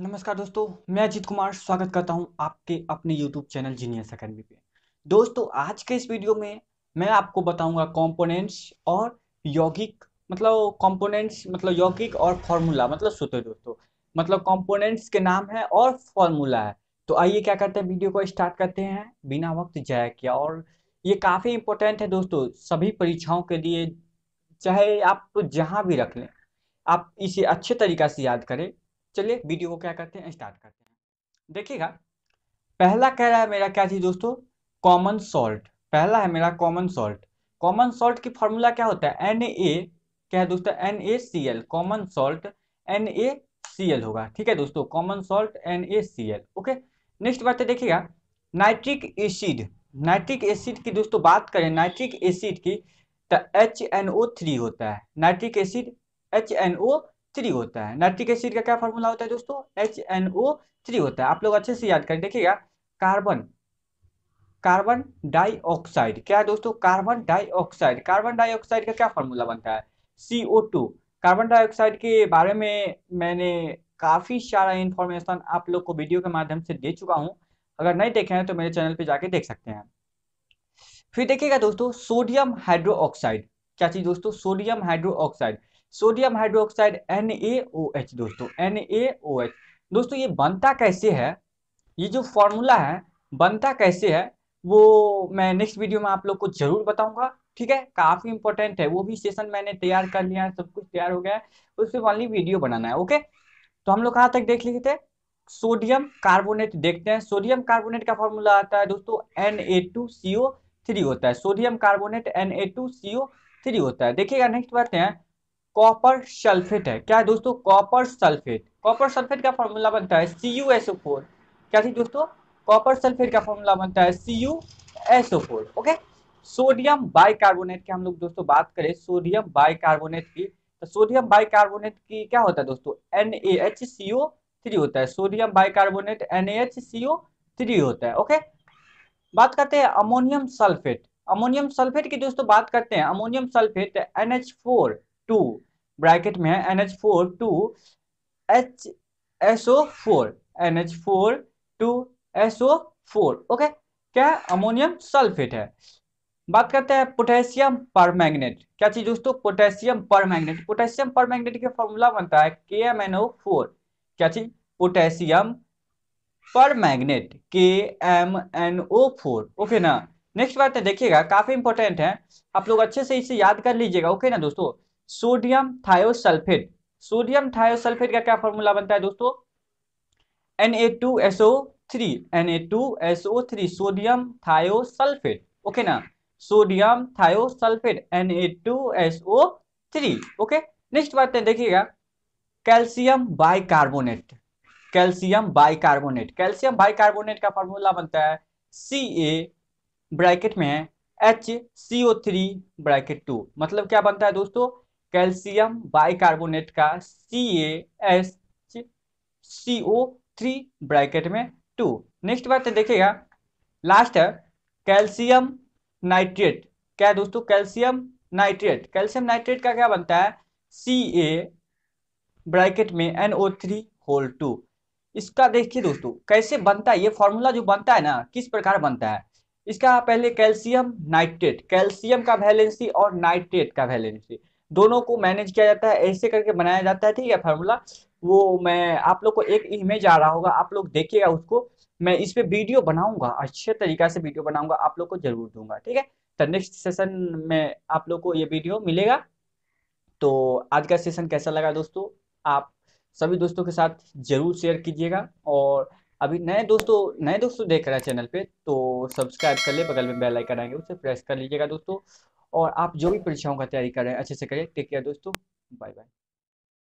नमस्कार दोस्तों मैं अजीत कुमार स्वागत करता हूं आपके अपने YouTube चैनल जीनियस अकेडमी पे दोस्तों आज के इस वीडियो में मैं आपको बताऊंगा कंपोनेंट्स और यौगिक मतलब कंपोनेंट्स मतलब यौगिक और फॉर्मूला मतलब सूत्र दोस्तों मतलब कंपोनेंट्स के नाम है और फॉर्मूला है तो आइए क्या करते हैं वीडियो को स्टार्ट करते हैं बिना वक्त जाया किया और ये काफ़ी इंपॉर्टेंट है दोस्तों सभी परीक्षाओं के लिए चाहे आप जहाँ भी रख लें आप इसे अच्छे तरीका से याद करें चलिए वीडियो को क्या करते हैं स्टार्ट करते हैं देखिएगा पहला कह रहा है मेरा क्या चीज दोस्तों कॉमन सॉल्ट पहला है मेरा कॉमन सॉल्ट कॉमन सॉल्ट की फॉर्मूला क्या होता है एन ए क्या है दोस्तों N A C L common salt N A C L होगा ठीक है दोस्तों common salt N A C L okay next बात है देखिएगा नाइट्रिक एसिड नाइट्रिक एसिड की दोस्तों बात करें नाइट्रिक एसिड की तो एच एन ओ थ्री होता है nitric acid H N O three होता है नाइट्रिक एसिड का क्या फॉर्मूला होता है दोस्तों एच एन ओ थ्री होता है आप लोग अच्छे से याद करें देखिएगा कार्बन कार्बन डाइऑक्साइड क्या है दोस्तों कार्बन डाइऑक्साइड कार्बन डाइऑक्साइड का क्या फॉर्मूला बनता है सीओ टू कार्बन डाइऑक्साइड के बारे में मैंने काफ़ी सारा इन्फॉर्मेशन आप लोग को वीडियो के माध्यम से दे चुका हूँ अगर नहीं देखे हैं तो मेरे चैनल पे जाके देख सकते हैं फिर देखिएगा दोस्तों सोडियम ऑक्साइड क्या चीज़ दोस्तों sodium oxide sodium hydroxide NaOH दोस्तों NaOH दोस्तों ये बनता कैसे है ये जो फॉर्मूला है बनता कैसे है वो मैं नेक्स्ट वीडियो में आप लोग को जरूर बताऊंगा ठीक है काफी इंपॉर्टेंट है वो भी सेशन मैंने तैयार कर लिया है सब कुछ तैयार हो गया है उससे पर वीडियो बनाना है ओके तो हम लोग कहाँ तक देख लिए थे सोडियम कार्बोनेट देखते हैं सोडियम कार्बोनेट का फॉर्मूला आता है दोस्तों थ्री होता है सोडियम कार्बोनेट थ्री होता है देखिएगा नेक्स्ट बात है कॉपर सल्फेट है क्या है दोस्तों कॉपर सल्फेट कॉपर सल्फेट का फॉर्मूला बनता है C U S O four क्या थी दोस्तों कॉपर सल्फेट का फॉर्मूला बनता है C U S O four okay sodium bicarbonate की हम लोग दोस्तों बात करें सोडियम बाइकार्बोनेट की तो सोडियम बाइकार्बोनेट की क्या होता है दोस्तों N A H C O three होता है sodium bicarbonate N A H C O three होता है ओके बात करते हैं अमोनियम सल्फेट अमोनियम सल्फेट की दोस्तों बात करते हैं ammonium sulphate N H four two bracket में है N H four two H S O four N H four two S O four okay क्या अमोनियम सल्फेट है बात करते हैं पोटेशियम पर मैग्नेट क्या चीज दोस्तों potassium permanganate potassium permanganate के फॉर्मूला बनता है के एम एन ओ फोर क्या चीज potassium permanganate K M N O four okay ना नेक्स्ट बात है देखिएगा काफी इंपॉर्टेंट है आप लोग अच्छे से इसे याद कर लीजिएगा ओके ना दोस्तों सोडियम थायोसल्फेट सोडियम थायोसल्फेट का क्या फॉर्मूला बनता है दोस्तों N N A A two two S S O three O three sodium thiosulphate okay ना sodium thiosulphate N A two S O three okay next बात है देखिएगा calcium bicarbonate calcium bicarbonate calcium bicarbonate का formula बनता है C A bracket में है H C O three bracket two मतलब क्या बनता है दोस्तों कैल्शियम बाइकार्बोनेट का C S C O three bracket में टू नेक्स्ट बात देखिएगा लास्ट है कैल्शियम नाइट्रेट क्या है दोस्तों कैल्शियम नाइट्रेट कैल्शियम नाइट्रेट का क्या बनता है सी ए ब्रैकेट में N O three whole two इसका देखिए दोस्तों कैसे बनता है ये फॉर्मूला जो बनता है ना किस प्रकार बनता है इसका पहले कैल्शियम नाइट्रेट कैल्शियम का वैलेंसी और नाइट्रेट का वैलेंसी दोनों को मैनेज किया जाता है ऐसे करके बनाया जाता है ठीक है फार्मूला वो मैं आप लोग को एक इमेज आ रहा होगा आप लोग देखिएगा उसको मैं इस पर वीडियो बनाऊंगा अच्छे तरीका से वीडियो बनाऊंगा आप लोग को जरूर दूंगा ठीक है तो नेक्स्ट सेशन में आप लोग को ये वीडियो मिलेगा तो आज का सेशन कैसा लगा दोस्तों आप सभी दोस्तों के साथ जरूर शेयर कीजिएगा और अभी नए दोस्तों नए दोस्तों देख रहे हैं चैनल पे तो सब्सक्राइब कर ले बगल में बेल आइकन आएंगे उसे प्रेस कर लीजिएगा दोस्तों और आप जो भी परीक्षाओं का तैयारी कर रहे हैं अच्छे से करें टेक केयर दोस्तों बाय बाय